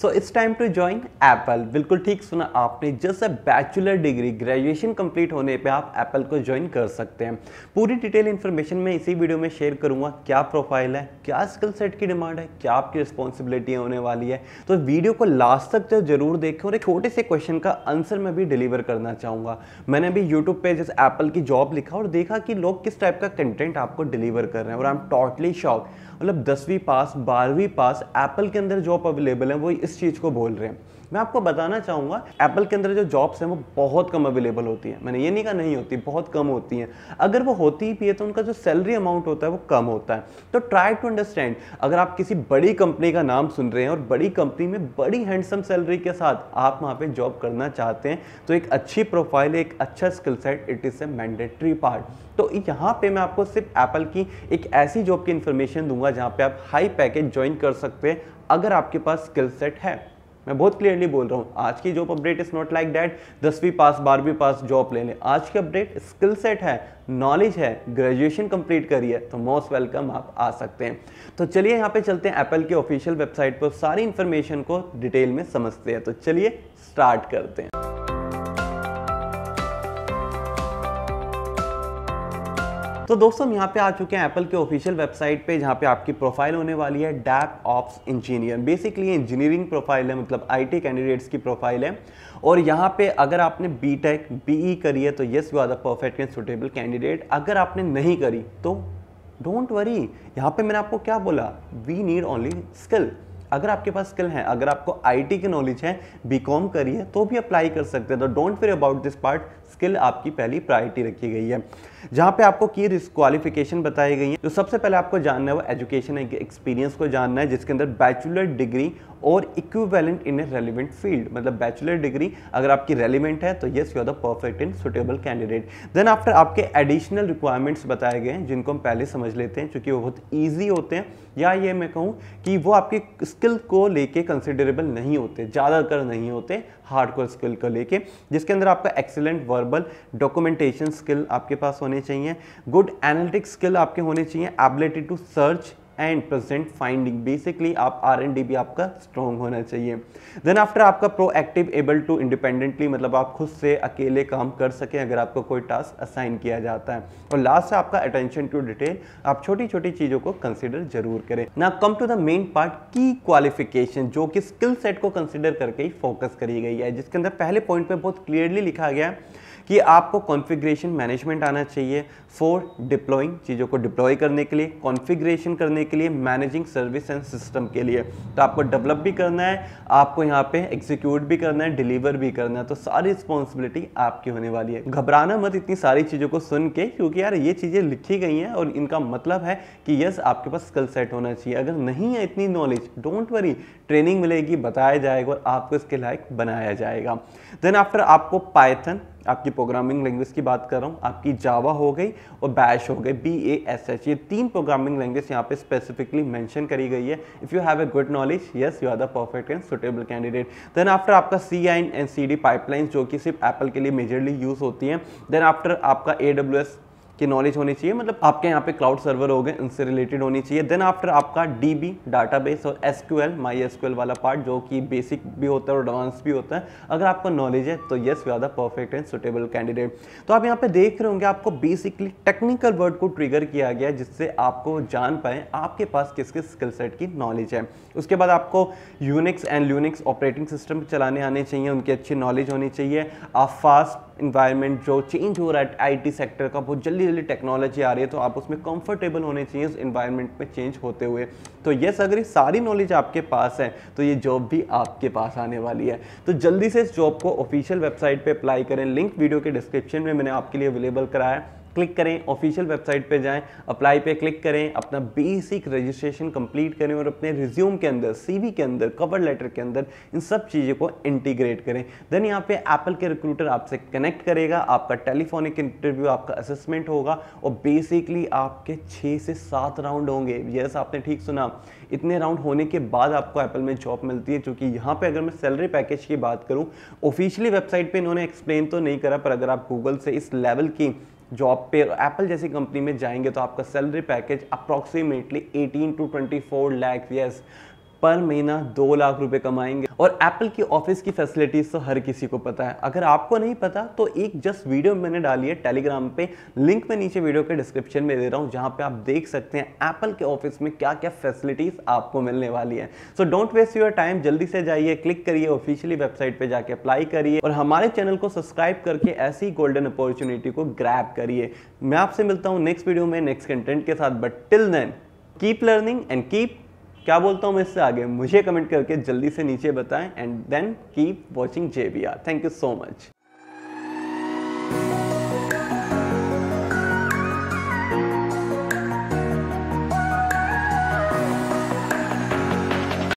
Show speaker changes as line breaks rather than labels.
so it's time to join Apple बिल्कुल ठीक सुना आपने जैसे a bachelor degree graduation complete होने पे आप एप्पल को ज्वाइन कर सकते हैं पूरी डिटेल इन्फॉर्मेशन मैं इसी वीडियो में शेयर करूंगा क्या प्रोफाइल है क्या स्किल सेट की डिमांड है क्या आपकी रिस्पॉन्सिबिलिटी होने वाली है तो वीडियो को लास्ट तक तो जरूर देखें और एक छोटे से क्वेश्चन का आंसर मैं भी डिलीवर करना चाहूँगा मैंने अभी यूट्यूब पर जैसे एप्पल की जॉब लिखा और देखा कि लोग किस टाइप का कंटेंट आपको डिलीवर कर रहे हैं और आई एम टोटली शॉक मतलब दसवीं पास बारहवीं पास एप्पल के अंदर जॉब अवेलेबल है वो इस चीज़ को बोल रहे हैं मैं आपको बताना चाहूँगा एप्पल के अंदर जो जॉब्स हैं वो बहुत कम अवेलेबल होती हैं मैंने ये नहीं कहा नहीं होती बहुत कम होती हैं अगर वो होती भी है तो उनका जो सैलरी अमाउंट होता है वो कम होता है तो ट्राई टू अंडरस्टैंड अगर आप किसी बड़ी कंपनी का नाम सुन रहे हैं और बड़ी कंपनी में बड़ी हैंडसम सैलरी के साथ आप वहाँ पर जॉब करना चाहते हैं तो एक अच्छी प्रोफाइल एक अच्छा skill set it is a mandatory part तो यहाँ पे मैं आपको सिर्फ एप्पल की एक ऐसी जॉब की इन्फॉर्मेशन दूंगा जहाँ पे आप हाई पैकेज ज्वाइन कर सकते हैं अगर आपके पास स्किल सेट है मैं बहुत क्लियरली बोल रहा हूँ आज की job update is not like that दसवीं पास बारहवीं पास जॉब ले लें आज की अपडेट स्किल सेट है नॉलेज है ग्रेजुएशन कंप्लीट करिए तो मोस्ट वेलकम आप आ सकते हैं तो चलिए यहाँ पे चलते हैं एप्पल के ऑफिशियल वेबसाइट पर सारी इन्फॉर्मेशन को डिटेल में समझते हैं तो चलिए स्टार्ट करते हैं तो दोस्तों हम यहाँ पे आ चुके हैं एप्पल के ऑफिशियल वेबसाइट पे जहाँ पे आपकी प्रोफाइल होने वाली है DevOps engineer basically engineering profile है मतलब आईटी कैंडिडेट्स की प्रोफाइल है और यहाँ पे अगर आपने बी टेक बी करी है तो yes you are the perfect and suitable candidate अगर आपने नहीं करी तो डोंट वरी यहाँ पे मैंने आपको क्या बोला वी नीड ओनली स्किल अगर आपके पास स्किल है अगर आपको आईटी की नॉलेज है बीकॉम कॉम करिए तो भी अप्लाई कर सकते हैं तो don't worry about this part skill आपकी पहली प्रायोरिटी रखी गई है जहाँ पे आपको की क्वालिफिकेशन बताई गई है जो तो सबसे पहले आपको जानना है वो एजुकेशन एक्सपीरियंस को जानना है जिसके अंदर बैचुलर डिग्री और equivalent in a relevant field मतलब बैचलर डिग्री अगर आपकी रेलिवेंट है तो yes you are the perfect and suitable candidate then after आपके एडिशनल रिक्वायरमेंट्स बताए गए हैं जिनको हम पहले समझ लेते हैं चूंकि वो बहुत ईजी होते हैं या ये मैं कहूँ कि वो आपके स्किल को लेके कंसिडरेबल नहीं होते ज़्यादातर नहीं होते हार्ड कोर स्किल को लेके जिसके अंदर आपका एक्सेलेंट वर्बल डॉक्यूमेंटेशन स्किल आपके पास होने चाहिए गुड एनालिटिक्स स्किल आपके होने चाहिए ability to search and present finding basically आप आर एंड डी भी आपका स्ट्रॉन्ग होना चाहिए देन आफ्टर आपका प्रोएक्टिव एबल टू इंडिपेंडेंटली मतलब आप खुद से अकेले काम कर सकें अगर आपको कोई टास्क असाइन किया जाता है और लास्ट है आपका अटेंशन टू डिटेल आप छोटी छोटी चीज़ों को कंसिडर जरूर करें ना come to the main part की क्वालिफिकेशन जो कि स्किल सेट को कंसिडर करके ही फोकस करी गई है जिसके अंदर पहले पॉइंट पर बहुत क्लियरली लिखा गया है कि आपको कॉन्फ़िगरेशन मैनेजमेंट आना चाहिए फॉर डिप्लॉइंग चीज़ों को डिप्लॉय करने के लिए कॉन्फ़िगरेशन करने के लिए मैनेजिंग सर्विस एंड सिस्टम के लिए तो आपको डेवलप भी करना है आपको यहाँ पे एग्जीक्यूट भी करना है डिलीवर भी करना है तो सारी रिस्पॉन्सिबिलिटी आपकी होने वाली है घबराना मत इतनी सारी चीज़ों को सुन के क्योंकि यार ये चीज़ें लिखी गई हैं और इनका मतलब है कि यस आपके पास स्किल सेट होना चाहिए अगर नहीं है इतनी नॉलेज डोंट वरी ट्रेनिंग मिलेगी बताया जाएगा और आपको इसके लायक बनाया जाएगा देन आफ्टर आपको पाइथन आपकी प्रोग्रामिंग लैंग्वेज की बात कर रहा हूँ आपकी जावा हो गई और बैश हो गई बी ए एस एच ये तीन प्रोग्रामिंग लैंग्वेज यहाँ पे स्पेसिफिकली मेंशन करी गई है if you have a good knowledge yes you are the perfect and suitable candidate then after आपका C I and C D pipeline जो कि सिर्फ एप्पल के लिए मेजरली यूज़ होती हैं देन आफ्टर आपका ए डब्ल्यू एस की नॉलेज होनी चाहिए मतलब आपके यहाँ पे क्लाउड सर्वर हो गए उनसे रिलेटेड होनी चाहिए देन आफ्टर आपका डी बी डाटा बेस और S Q L my S Q L वाला पार्ट जो कि बेसिक भी होता है और एडवांस भी होता है अगर आपको नॉलेज है तो yes we are the perfect and suitable candidate तो आप यहाँ पे देख रहे होंगे आपको बेसिकली टेक्निकल वर्ड को ट्रिगर किया गया जिससे आपको जान पाए आपके पास किस किस स्किल सेट की नॉलेज है उसके बाद आपको Unix and Linux operating system चलाने आने चाहिए उनकी अच्छी नॉलेज होनी चाहिए आप फास्ट इन्वायरमेंट जो चेंज हो रहा है आईटी सेक्टर का बहुत जल्दी जल्दी टेक्नोलॉजी आ रही है तो आप उसमें कंफर्टेबल होने चाहिए उस इन्वायरमेंट में चेंज होते हुए तो येस अगर ये सारी नॉलेज आपके पास है तो ये जॉब भी आपके पास आने वाली है तो जल्दी से इस जॉब को ऑफिशियल वेबसाइट पर अप्लाई करें लिंक वीडियो के डिस्क्रिप्शन में मैंने आपके लिए अवेलेबल कराया क्लिक करें ऑफिशियल वेबसाइट पे जाएं अप्लाई पे क्लिक करें अपना बेसिक रजिस्ट्रेशन कंप्लीट करें और अपने रिज्यूम के अंदर सीवी के अंदर कवर लेटर के अंदर इन सब चीज़ों को इंटीग्रेट करें देन यहाँ पे एप्पल के रिक्रूटर आपसे कनेक्ट करेगा आपका टेलीफोनिक इंटरव्यू आपका असेसमेंट होगा और बेसिकली आपके छः से सात राउंड होंगे यस आपने ठीक सुना इतने राउंड होने के बाद आपको एप्पल में जॉब मिलती है चूँकि यहाँ पर अगर मैं सैलरी पैकेज की बात करूँ ऑफिशियली वेबसाइट पर इन्होंने एक्सप्लेन तो नहीं करा पर अगर आप गूगल से इस लेवल की जॉब पे एप्पल जैसी कंपनी में जाएंगे तो आपका salary package approximately 18 to 24 lakhs yes per महीना दो लाख रुपए कमाएंगे और एप्पल की ऑफिस की फैसिलिटीज तो हर किसी को पता है अगर आपको नहीं पता तो एक जस्ट वीडियो मैंने डाली है टेलीग्राम पे लिंक मैं नीचे वीडियो के डिस्क्रिप्शन में दे रहा हूँ जहाँ पे आप देख सकते हैं एप्पल के ऑफिस में क्या क्या फैसिलिटीज आपको मिलने वाली है so don't waste your time जल्दी से जाइए क्लिक करिए ऑफिशियली वेबसाइट पर जाके अप्लाई करिए और हमारे चैनल को सब्सक्राइब करके ऐसी गोल्डन अपॉर्चुनिटी को ग्रैप करिए मैं आपसे मिलता हूँ नेक्स्ट वीडियो में नेक्स्ट कंटेंट के साथ but till then keep learning and keep क्या बोलता हूँ मैं इससे आगे मुझे कमेंट करके जल्दी से नीचे बताएं एंड देन कीप वॉचिंग जे थैंक यू सो मच